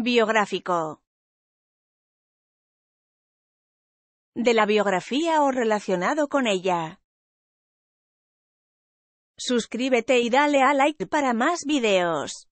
Biográfico. De la biografía o relacionado con ella. Suscríbete y dale a like para más videos.